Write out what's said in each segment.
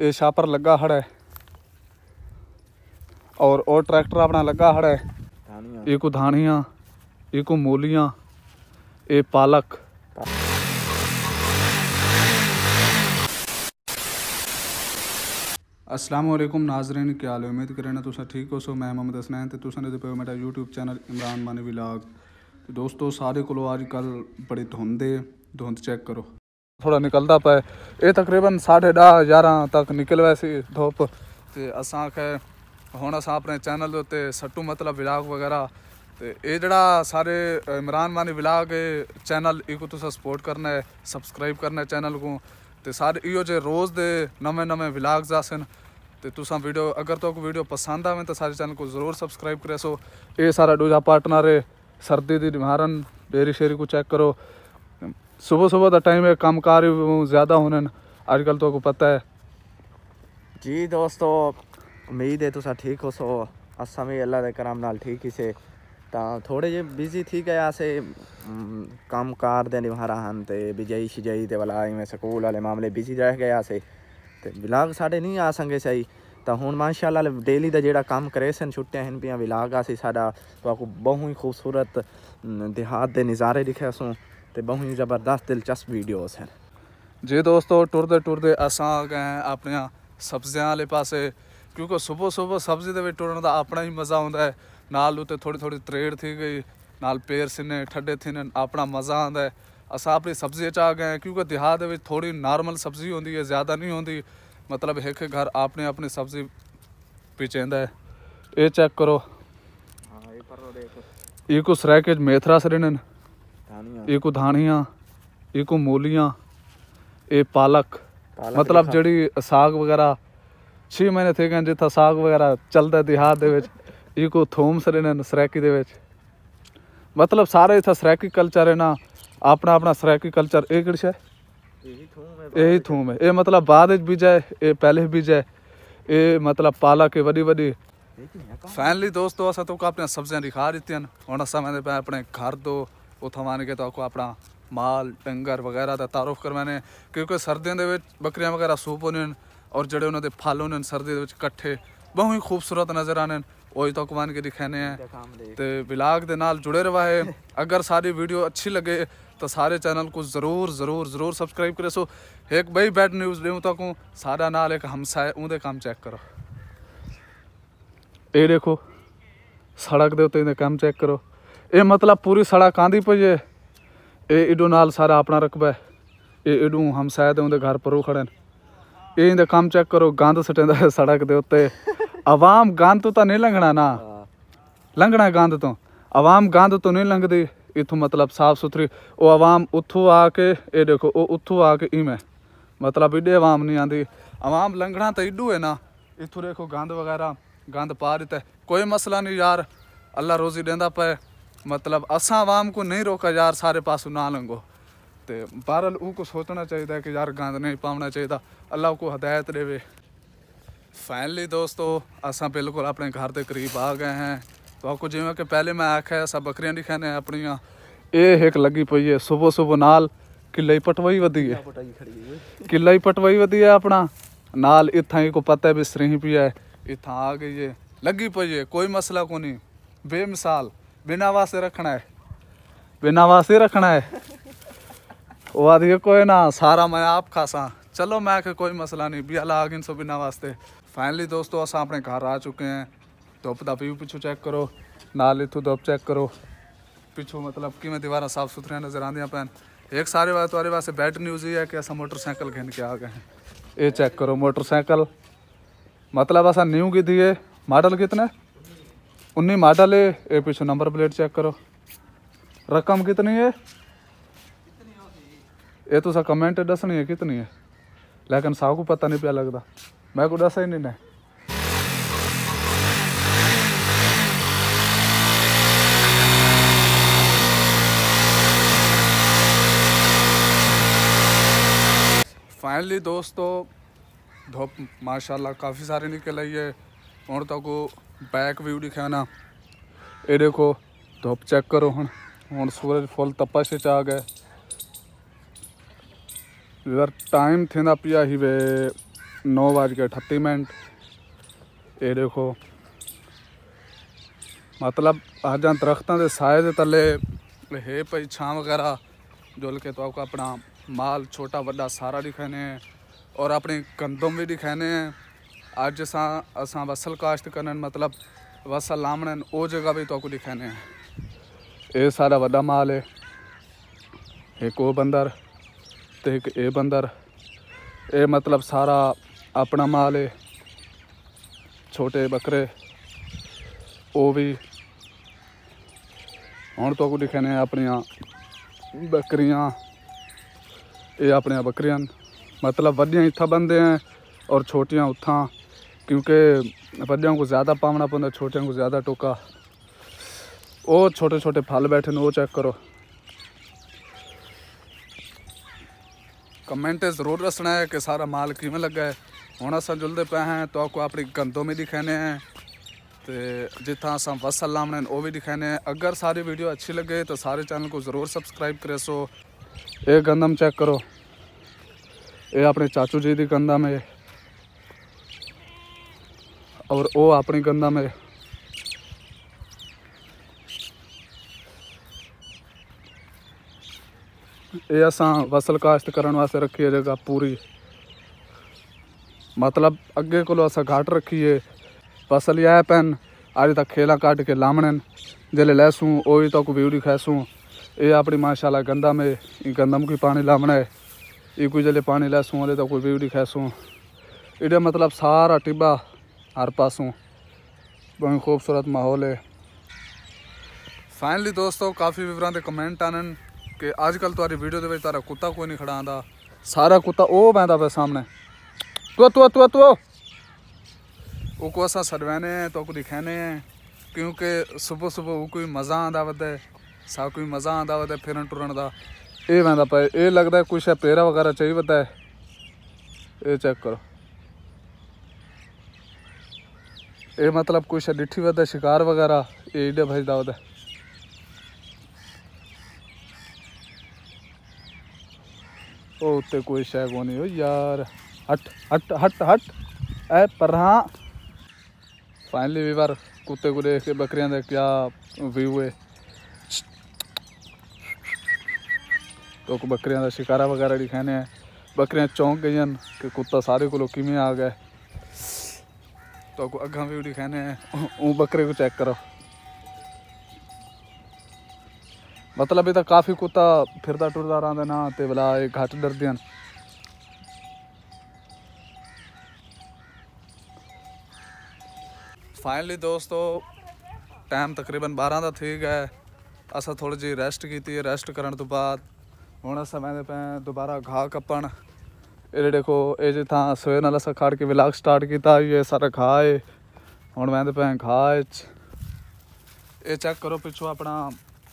ये शापर लगा खड़ा है और और ट्रैक्टर अपना लगा खड़ा है ये को धानिया ये मूलियाँ ये पालक असलम नाजरन क्या हाल उम्मीद करें तुस ठीक हो सो मैं मोहम्मद हसनैन तो तुसा पे मेरा यूट्यूब चैनल इमरान मानी विलाग दोस्तों सारे को अजकल बड़े धुंध है धुंध चेक करो थोड़ा निकलदा पे ये तकरीबन साढ़े ॾह यारहं तक निकिल वियासीं धूप ते असांखे ਹੁਣ ਅਸਾਂ ਆਪਣੇ ਚੈਨਲ ਦੇ ਉੱਤੇ ਸੱਟੂ ਮਤਲਬ ਵਿਲਾਗ ਵਗੈਰਾ ਤੇ ਇਹ ਜਿਹੜਾ ਸਾਰੇ ਇਮਰਾਨ ਮਾਨੀ ਵਿਲਾਗ ਚੈਨਲ ਇਹ ਕੋ ਤੁਸੀਂ ਸਪੋਰਟ ਕਰਨਾ ਹੈ ਸਬਸਕ੍ਰਾਈਬ ਕਰਨਾ ਹੈ ਚੈਨਲ ਕੋ ਤੇ ਸਾਰੇ ਇਹੋ ਜੇ ਰੋਜ਼ ਦੇ ਨਵੇਂ ਨਵੇਂ ਵਿਲਾਗਸ ਆਸਨ ਤੇ ਤੁਸੀਂ ਵੀਡੀਓ ਅਗਰ ਤੁਹਾਨੂੰ ਵੀਡੀਓ ਪਸੰਦ ਆਵੇ ਤਾਂ ਸਾਰੇ ਚੈਨਲ ਕੋ ਜ਼ਰੂਰ ਸਬਸਕ੍ਰਾਈਬ ਕਰਿਆ ਸੋ ਇਹ ਸਾਰਾ ਡੋਜਾ ਪਾਰਟਨਰ ਹੈ ਸਰਦੀ ਦੀ ਨਿਵਾਰਨ ਡੇਰੀ ਸ਼ੇਰੀ ਕੋ ਚੈੱਕ ਕਰੋ सुबह सुबह का टाइम है काम कार ज़्यादा होने आजकल तो आपको पता है जी दोस्तों उम्मीद है तुस ठीक हो सो असा भी अल्लाह के कराम नाल ठीक ही से थोड़े जे बिजी थी गया से काम कार दे निभारा हन ते बिजई शिजई ते वाला इवें स्कूल वाले मामले बिजी रह गया से ते ब्लाग साढ़े नहीं आ सके सही तो हूँ माशाला डेली का जोड़ा काम करे सन छुट्टिया हैं पियाँ विलाग आसी साढ़ा तो आपको बहुत ही खूबसूरत देहात के नज़ारे दिखे सो ਤੇ ਬਹੁਤ ਹੀ ਜ਼ਬਰਦਸਤ ਦਿਲਚਸਪ ਵੀਡੀਓਜ਼ ਹਨ ਜੀ ਦੋਸਤੋ ਟੁਰਦੇ ਟੁਰਦੇ ਅਸਾਂ ਆ ਗਏ ਹਾਂ ਆਪਣੀਆਂ ਸਬਜ਼ੀਆਂ ਵਾਲੇ ਪਾਸੇ ਕਿਉਂਕਿ ਸਵੇਰ ਸਵੇਰ ਸਬਜ਼ੀ ਦੇ ਵਿੱਚ ਟੁਰਨ ਦਾ ਆਪਣਾ ਹੀ ਮਜ਼ਾ ਹੁੰਦਾ ਹੈ ਨਾਲ ਉਤੇ ਥੋੜੀ ਥੋੜੀ ਤਰੇੜ ਥੀ ਗਈ ਨਾਲ ਪੇਰ ਸਿੰਨੇ ਠੱਡੇ ਥਿਨੇ ਆਪਣਾ ਮਜ਼ਾ ਆਉਂਦਾ ਹੈ ਅਸਾਂ ਆਪਣੀ ਸਬਜ਼ੀ ਚ ਆ ਗਏ ਕਿਉਂਕਿ ਦਿਹਾਤ ਦੇ ਵਿੱਚ ਥੋੜੀ ਨਾਰਮਲ ਸਬਜ਼ੀ ਹੁੰਦੀ ਹੈ ਜ਼ਿਆਦਾ ਨਹੀਂ ਹੁੰਦੀ ਮਤਲਬ ਇੱਕ ਘਰ ਆਪਣੇ ਆਪਣੇ ਸਬਜ਼ੀ ਪਿਚੇਂਦਾ ਹੈ ਇਹ ਚੈੱਕ ਕਰੋ ਹਾਂ ਇਹ ਪਰੋ ਦੇਖੋ ਇਹ ਕੁਸ ਰਹਿ ਕੇ ਮੇਥਰਾ ਸਰਿਨਨ ਇਹ ਕੋ ਧਾਨੀਆਂ ਇਹ ਕੋ ਮੋਲੀਆਂ ਇਹ ਪਾਲਕ ਮਤਲਬ ਜਿਹੜੀ ਸਾਗ ਵਗੈਰਾ 6 ਮਹੀਨੇ ਤੇ ਕਹਿੰਦੇ ਤਾਂ ਸਾਗ ਵਗੈਰਾ ਚੱਲਦਾ ਦਿਹਾਤ ਦੇ ਵਿੱਚ ਇਹ ਕੋ ਥੋਮਸ ਨੇ ਸਰੈਕੀ ਦੇ ਵਿੱਚ ਮਤਲਬ ਸਾਰੇ ਇਥੇ ਸਰੈਕੀ ਕਲਚਰ ਹੈ ਨਾ ਆਪਣਾ ਆਪਣਾ ਸਰੈਕੀ ਕਲਚਰ ਇਹ ਕਿਹੜਾ ਹੈ ਇਹ ਥੂਮ ਹੈ ਥੂਮ ਹੈ ਇਹ ਮਤਲਬ ਬਾਅਦ ਵਿੱਚ ਵੀ ਹੈ ਇਹ ਪਹਿਲੇ ਵੀ ਹੈ ਇਹ ਮਤਲਬ ਪਾਲਕ ਹੈ ਵੱਡੀ ਵੱਡੀ ਫਾਈਨਲੀ ਦੋਸਤੋ ਅਸਾਂ ਤੋਂ ਆਪਣੇ ਸਬਜ਼ੀਆਂ ਦਿਖਾ ਦਿੱਤੀਆਂ ਹੁਣ ਅਸਾਂ ਮੈਂ ਆਪਣੇ ਘਰ ਤੋਂ उतवा के तक अपना माल डंगर वगैरह का तारुफ करवाने क्योंकि सर्दियों के बकरिया वगैरह सूप होने और जोड़े उन्होंने फल होने सर्दी के कट्ठे बहुत ही खूबसूरत नज़र आने वही तक मान के दिखाने हैं तो बिलाग के नाल जुड़े रहा है अगर सारी वीडियो अच्छी लगे तो सारे चैनल को जरूर जरूर जरूर सबसक्राइब करे सो एक बही बैड न्यूज दे तक सारा नाल एक है उनके काम चेक करो ये देखो सड़क के उत्ते काम चेक करो ਇਹ ਮਤਲਬ ਪੂਰੀ ਸੜਾ ਕਾਂਦੀ ਪਈ ਇਹ ਇਡੋ ਨਾਲ ਸਾਰਾ ਆਪਣਾ ਰਕਬਾ ਹੈ ਇਹ ਇਡੂ ਹਮ ਦੇ ਉਹਦੇ ਘਰ ਪਰੋ ਖੜਨ ਇਹ ਇਹਦਾ ਕੰਮ ਚੈੱਕ ਕਰੋ ਗੰਦ ਸਟੈਂਦਾ ਸੜਕ ਦੇ ਉੱਤੇ ਆਵਾਮ ਗੰਦ ਤੋਂ ਤਾਂ ਨਹੀਂ ਲੰਘਣਾ ਨਾ ਲੰਘਣਾ ਗੰਦ ਤੋਂ ਆਵਾਮ ਗੰਦ ਤੋਂ ਨਹੀਂ ਲੰਘਦੀ ਇਥੋਂ ਮਤਲਬ ਸਾਫ ਸੁਥਰੀ ਉਹ ਆਵਾਮ ਉੱਥੋਂ ਆ ਕੇ ਇਹ ਦੇਖੋ ਉਹ ਉੱਥੋਂ ਆ ਕੇ ਇਵੇਂ ਮਤਲਬ ਇੱਡੇ ਆਵਾਮ ਨਹੀਂ ਆਂਦੀ ਆਵਾਮ ਲੰਘਣਾ ਤਾਂ ਇੱਡੂ ਹੈ ਨਾ ਇਥੋਂ ਦੇਖੋ ਗੰਦ ਵਗੈਰਾ ਗੰਦ ਪਾ ਦਿੱਤਾ ਕੋਈ ਮਸਲਾ ਨਹੀਂ ਯਾਰ ਅੱਲਾ ਰੋਜ਼ੀ ਦਿੰਦਾ ਪਏ मतलब ਅਸਾਂ ਆਵਾਮ को नहीं रोका यार सारे ਪਾਸੋਂ ना लंघो तो ਬਹਰਲ ਉਹ ਕੋ सोचना चाहिए कि यार गंद नहीं ਪਾਉਣਾ चाहिए अल्लाह को हदायत देवे फाइनली दोस्तों असा बिल्कुल अपने घर के करीब आ गए हैं तो आपको जिम्मे कि पहले मैं आख्या असा बकरियां नहीं खाने अपन ये एक लगी पई है सुबह सुबह नाल किला ही पटवाई वधी है किला ही पटवाई वधी है अपना नाल इतना ही को पता है भी सरी पी है इतना आ गई है लगी पई है कोई मसला को नहीं बेमिसाल बिना वास्ते रखना है बिना वास्ते रखना है वो आदि कोई ना सारा मैं आप खासा चलो मैं के कोई मसला नहीं भी अला आगिन सो बिना वास्ते फाइनली दोस्तों अस अपने घर आ चुके हैं धुप का व्यू पिछू चेक करो नाल इतों धुप चेक करो पिछू मतलब किमें दीवारा साफ सुथरिया नजर आदि पैन एक सारे बात तुम्हारे वास्ते बैड न्यूज़ ये है कि असा मोटरसाइकिल गिन के आ गए हैं ये चेक करो मोटरसाइकिल मतलब असा न्यू की दिए मॉडल कितने उन्नी मॉडल है ये पीछे नंबर प्लेट चेक करो रकम कितनी है ये तो सा कमेंट दसनी है कितनी है लेकिन सब को पता नहीं पाया लगता मैं को दसा ही नहीं फाइनली दोस्तों धुप माशाल्लाह काफ़ी सारी निकल आई है हूँ तक तो बैक व्यू ना ये देखो धुप तो चेक करो हम हम सूरज फुल तपा से आ गए इधर टाइम थे ना पिया ही वे नौ बज के अठत्ती मिनट ये देखो मतलब आज दरख्तों के साए के तले हे पई छां वगैरह जुल के तो अपना माल छोटा व्डा सारा दिखाने हैं और अपनी गंदम भी दिखाने हैं अज असा वसल काश्त कर मतलब वसल लामणन वो जगह भी तो दिखाने ये सारा वा माल है एक वो बंदर तो एक ये बंदर ये मतलब सारा अपना माल है छोटे बकरे वो भी हूँ तो दिखाने अपन बकरियाँ ये अपन बकरियाँ मतलब वडिया इतना बनते हैं और छोटिया उत्था क्योंकि बड़ों को ज़्यादा पावना पौधा छोटे को ज़्यादा टोका वो छोटे छोटे फल बैठे वो चेक करो कमेंट ज़रूर दसना है कि सारा माल किमें लगे है हूँ अस जुलते पे हैं तो आपको अपनी गंदों में दिखाने हैं तो जितना अस वसल लाने वो भी दिखाने हैं अगर सारी वीडियो अच्छी लगे तो सारे चैनल को ज़रूर सब्सक्राइब करे सो ये गंदम चेक करो ये अपने चाचू जी की गंदम है और ओ अपने गंदा में ਇਹ ਅਸਾਂ ਵਸਲ ਕਾਸ਼ਤ ਕਰਨ ਵਾਸਤੇ ਰੱਖੀ ਹੈ ਜਗ੍ਹਾ ਪੂਰੀ ਮਤਲਬ ਅੱਗੇ ਕੋਲੋਂ ਅਸਾਂ ਘਾਟ ਰੱਖੀ ਹੈ ਫਸਲ ਇਹ ਪੈਨ ਅੱਜ ਤੱਕ ਖੇਲਾ ਕੱਢ ਕੇ ਲਾਮਣਨ ਜਿਹੜੇ ਲੈਸੂ ਉਹੀ ਤੱਕ ਵੀੜੀ ਖੈਸੂ ਇਹ ਆਪਣੀ ਮਾਸ਼ਾਅੱਲਾ ਗੰਦਾ ਮੇ ਗੰਦਮ ਕੀ ਪਾਣੀ ਲਾਮਣਾ ਹੈ ਇਹ ਕੋਈ ਜਲੇ ਪਾਣੀ ਲੈਸੂ ਵਾਲੇ ਤਾਂ ਕੋਈ ਵੀੜੀ ਖੈਸੂ ਇਹਦਾ ਮਤਲਬ ਸਾਰਾ ਟਿੱਬਾ हर पास हूँ खूबसूरत माहौल है फाइनली दोस्तों काफ़ी विवरण के कमेंट आने कि अजकल तारी वीडियो के तारा कुत्ता कोई नहीं खड़ा आता सारा कुत्ता वो बहता पे सामने तो तो तो तो वो को असा सदवैने हैं तो दिखाने क्योंकि सुबह सुबह वो कोई मज़ा आता वे सब कोई मज़ा आता वदे फिरन टुरन का यह बहता पे ये लगता कुछ पेरा वगैरह चाहिए है ये चेक करो ये मतलब कुछ ਸ਼ਲਿੱਠੀ ਵਦਾ शिकार ਵਗੈਰਾ ये ਡੇ ਭਜਦਾ ਉਹਦਾ ਉਹ ਉੱਤੇ ਕੋਈ ਸ਼ੈ ਕੋ ਨਹੀਂ हट हट हट हट ਹਟ ਹਟ ਐ ਪਰਾਂ फाइनली कुत्ते को देख के बकरियां दे क्या व्यू है तो बकरियां का शिकारा वगैरह दिखाने हैं बकरियां चौंक गई कि कुत्ता सारे को किमें आ गए तो अग्गा व्यू दिखाने ऊ बकरे को चेक करो मतलब इतना काफ़ी कुत्ता फिरदा टुरदा रहा ना तो बला घट डरदे फाइनली दोस्तों टाइम तकरीबन बारह का ठीक है असा थोड़ी जी रेस्ट की रेस्ट करने तो बाद हूँ समय मैं दोबारा घा कप्पन ਇਹ ਦੇਖੋ ਇਹ ਜੇ ਤਾਂ ਸਵੇਰ ਨਾਲ ਅਸਾਂ ਖੜ ਕੇ ਵਲੌਗ ਸਟਾਰਟ ਕੀਤਾ ਇਹ ਸਾਰਾ ਖਾਏ ਹੁਣ ਮੈਂ ਤੇ ਭੈਣ ਖਾਏ ਇਹ ਚੈੱਕ ਕਰੋ ਪਿੱਛੋਂ ਆਪਣਾ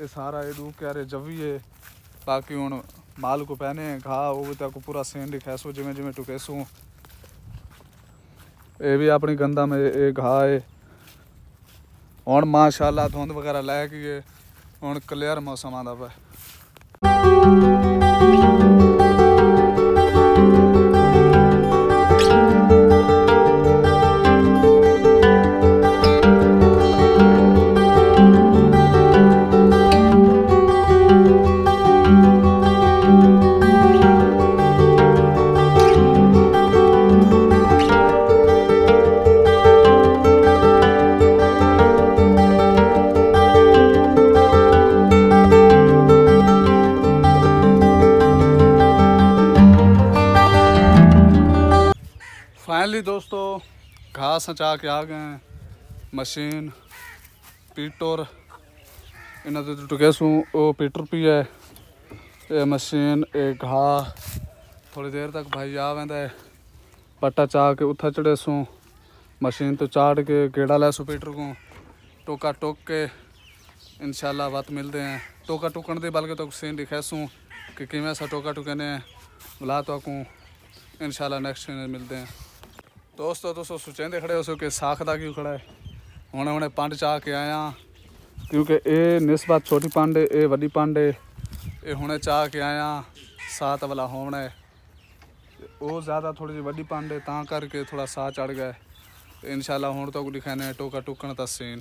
ਇਹ ਸਾਰਾ ਇਹ ਦੂ ਕਹਿ ਰਹੇ ਜਵੀਏ ਬਾਕੀ ਹੁਣ ਮਾਲ ਕੋ ਪਹਿਨੇ ਖਾ ਉਹ ਤੱਕ ਪੂਰਾ ਸੇਨ ਦਿਖਾਇ ਸੋ ਜਿਵੇਂ ਜਿਵੇਂ ਟੁਕੇ ਸੋ ਇਹ ਵੀ ਆਪਣੀ ਗੰਦਾ ਮੇ ਇਹ ਖਾਏ ਹੁਣ ਮਾਸ਼ਾਅੱਲਾ ਧੁੰਦ ਵਗੈਰਾ ਲੈ ਕੇ ਹੁਣ ਕਲੀਅਰ ਮੌਸਮ ਆਂਦਾ ਪਿਆ फाइनली दोस्तों घास हचा के आ गए हैं मशीन पीटर इन्होंने तो टुकेसू वो पीटर पी है ये मशीन ए घा थोड़ी देर तक भाई आ वेंदा पट्टा चा के उठा चढ़ेसू मशीन तो चाड़ के गेड़ा लैसू पीटर को टोका टोक के इनशाला बात मिलते हैं टोका टुकन दे बल्कि तो सीन दिखेसू कि किमें टोका टुकने बुला तो इनशाला नेक्स्ट मिलते हैं ਦੋਸਤੋ दोस्तों सुचेंदे ਖੜੇ ਹੋ ਸੋ ਕਿ ਸਾਖ ਦਾ ਕਿਉਂ ਖੜਾ ਹੈ ਹੁਣ ਹੁਣੇ ਪੰਡ ਚਾ ਕੇ ਆਇਆ ਕਿਉਂਕਿ ਇਹ ਨਿਸਬਤ ਛੋਟੀ ਪੰਡ ਇਹ ਵੱਡੀ ਪੰਡ ਇਹ ਹੁਣੇ ਚਾ ਕੇ ਆਇਆ ਸਾਤ ਵਾਲਾ ਹੋਣਾ ਹੈ ਉਹ ਜ਼ਿਆਦਾ ਥੋੜੀ ਜਿਹੀ ਵੱਡੀ ਪੰਡ ਤਾਂ ਕਰਕੇ ਥੋੜਾ ਸਾਹ ਚੜ ਗਿਆ ਇਨਸ਼ਾਅੱਲਾ ਹੁਣ ਤੋਂ ਕੋਈ ਦਿਖਾਣਾ ਟੋਕਾ ਟੁਕਣ ਤਾਂ ਸੀਨ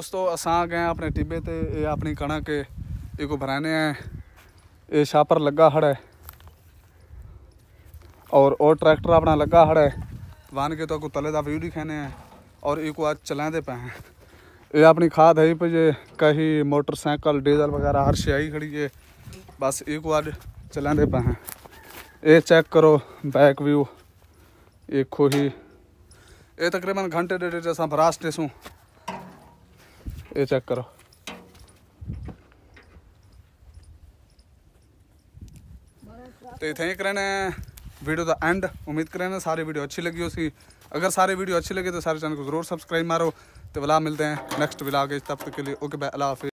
दोस्तों आ गए अपने टिब्बे ते अपनी कणक एक बराने हैं ये छापर लगा हड़ है और और ट्रैक्टर अपना लगा हड़ है वान के तो को तले का व्यू दिखाने हैं और एक आज चलाते पे हैं ये अपनी खाद है पे ये कहीं मोटरसाइकिल डीजल वगैरह हर शे आई खड़ी है बस एक आज चलाते पे हैं ये चेक करो बैक व्यू एक खोही ये तकरीबन घंटे डेढ़ अस भरा स्टेसूँ ये चेक करो तो इतना ही करें वीडियो का एंड उम्मीद करें सारी वीडियो अच्छी लगी उसकी अगर सारे वीडियो अच्छी लगे तो सारे चैनल को जरूर सब्सक्राइब मारो तो बिला मिलते हैं नेक्स्ट बिला के तब तक के लिए ओके बाय अल्लाह